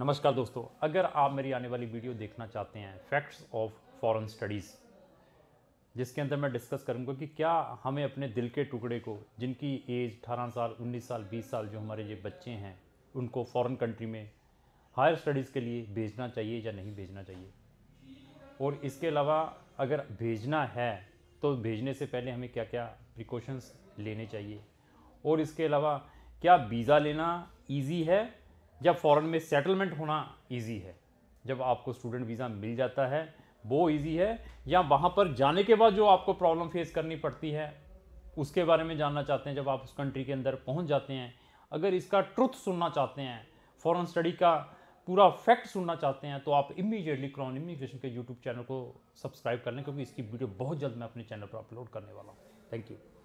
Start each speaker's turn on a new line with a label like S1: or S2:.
S1: नमस्कार दोस्तों अगर आप मेरी आने वाली वीडियो देखना चाहते हैं फैक्ट्स ऑफ फॉरेन स्टडीज़ जिसके अंदर मैं डिस्कस करूंगा कि क्या हमें अपने दिल के टुकड़े को जिनकी एज अठारह साल 19 साल 20 साल जो हमारे ये बच्चे हैं उनको फॉरेन कंट्री में हायर स्टडीज़ के लिए भेजना चाहिए या नहीं भेजना चाहिए और इसके अलावा अगर भेजना है तो भेजने से पहले हमें क्या क्या प्रिकॉशंस लेने चाहिए और इसके अलावा क्या वीज़ा लेना ईजी है जब फ़ॉरन में सेटलमेंट होना ईजी है जब आपको स्टूडेंट वीज़ा मिल जाता है वो ईजी है या वहाँ पर जाने के बाद जो आपको प्रॉब्लम फेस करनी पड़ती है उसके बारे में जानना चाहते हैं जब आप उस कंट्री के अंदर पहुँच जाते हैं अगर इसका ट्रुथ सुनना चाहते हैं फॉरन स्टडी का पूरा फैक्ट सुनना चाहते हैं तो आप इमीडिएटली क्रॉन इमिग्रेशन के यूट्यूब चैनल को सब्सक्राइब कर लें क्योंकि इसकी वीडियो बहुत जल्द मैं अपने चैनल पर अपलोड करने वाला हूँ थैंक यू